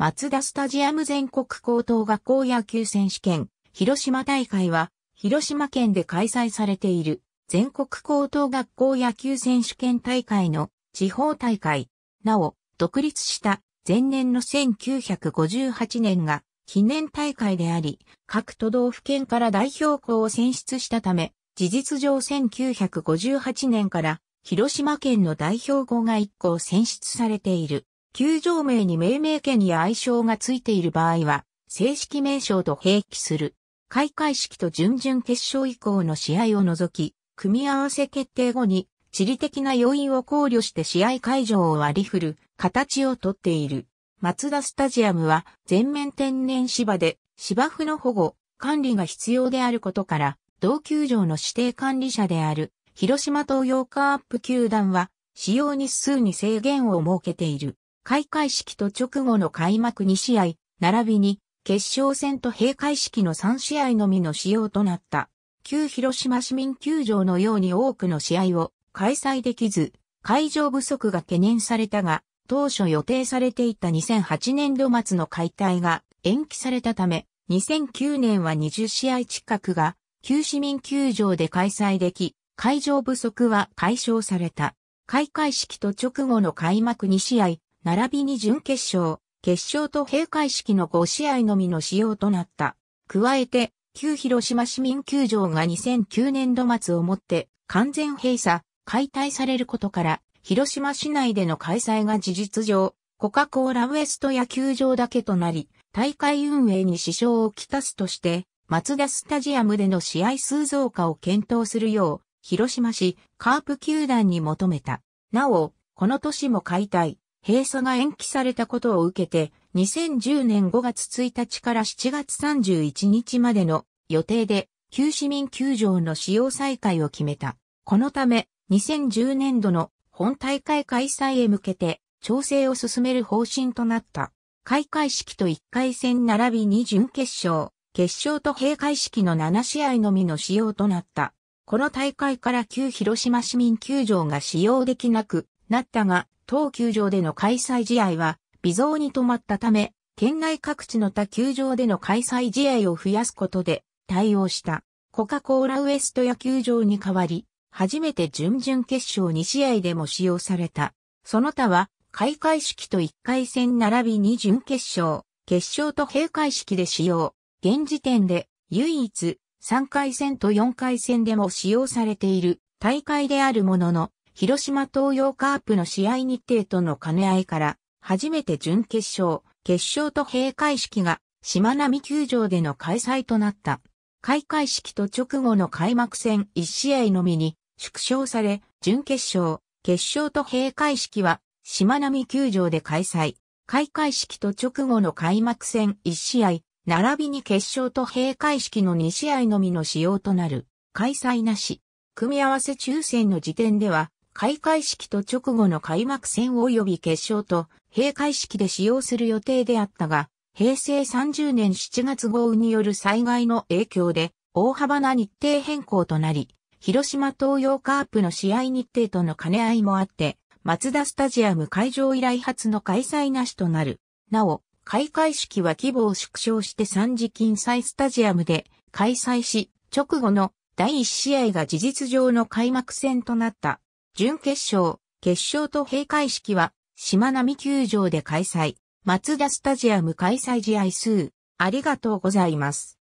松田スタジアム全国高等学校野球選手権、広島大会は、広島県で開催されている、全国高等学校野球選手権大会の地方大会。なお、独立した前年の1958年が記念大会であり、各都道府県から代表校を選出したため、事実上1958年から広島県の代表校が1校選出されている。球場名に命名権や愛称がついている場合は、正式名称と併記する。開会式と準々決勝以降の試合を除き、組み合わせ決定後に、地理的な要因を考慮して試合会場を割り振る形をとっている。マツダスタジアムは全面天然芝で芝生の保護、管理が必要であることから、同球場の指定管理者である広島東洋カープ球団は使用日数に制限を設けている。開会式と直後の開幕2試合、並びに決勝戦と閉会式の3試合のみの仕様となった。旧広島市民球場のように多くの試合を開催できず、会場不足が懸念されたが、当初予定されていた2008年度末の解体が延期されたため、2009年は20試合近くが旧市民球場で開催でき、会場不足は解消された。開会式と直後の開幕2試合、並びに準決勝、決勝と閉会式の5試合のみの使用となった。加えて、旧広島市民球場が2009年度末をもって完全閉鎖、解体されることから、広島市内での開催が事実上、コカ・コーラウエスト野球場だけとなり、大会運営に支障をきたすとして、松田スタジアムでの試合数増加を検討するよう、広島市カープ球団に求めた。なお、この年も解体、閉鎖が延期されたことを受けて、2010年5月1日から7月31日までの予定で、旧市民球場の使用再開を決めた。このため、2010年度の本大会開催へ向けて、調整を進める方針となった。開会式と1回戦並びに準決勝、決勝と閉会式の7試合のみの使用となった。この大会から旧広島市民球場が使用できなくなったが、当球場での開催試合は微増に止まったため、県内各地の他球場での開催試合を増やすことで対応したコカ・コーラウエスト野球場に代わり、初めて準々決勝2試合でも使用された。その他は開会式と1回戦並びに準決勝、決勝と閉会式で使用。現時点で唯一3回戦と4回戦でも使用されている大会であるものの、広島東洋カープの試合日程との兼ね合いから、初めて準決勝、決勝と閉会式が、島並球場での開催となった。開会式と直後の開幕戦1試合のみに縮小され、準決勝、決勝と閉会式は、島並球場で開催。開会式と直後の開幕戦1試合、並びに決勝と閉会式の2試合のみの使用となる。開催なし。組み合わせ抽選の時点では、開会式と直後の開幕戦及び決勝と閉会式で使用する予定であったが、平成30年7月豪雨による災害の影響で大幅な日程変更となり、広島東洋カープの試合日程との兼ね合いもあって、松田スタジアム会場以来初の開催なしとなる。なお、開会式は規模を縮小して三次金祭スタジアムで開催し、直後の第1試合が事実上の開幕戦となった。準決勝、決勝と閉会式は、島並球場で開催。松田スタジアム開催試合数、ありがとうございます。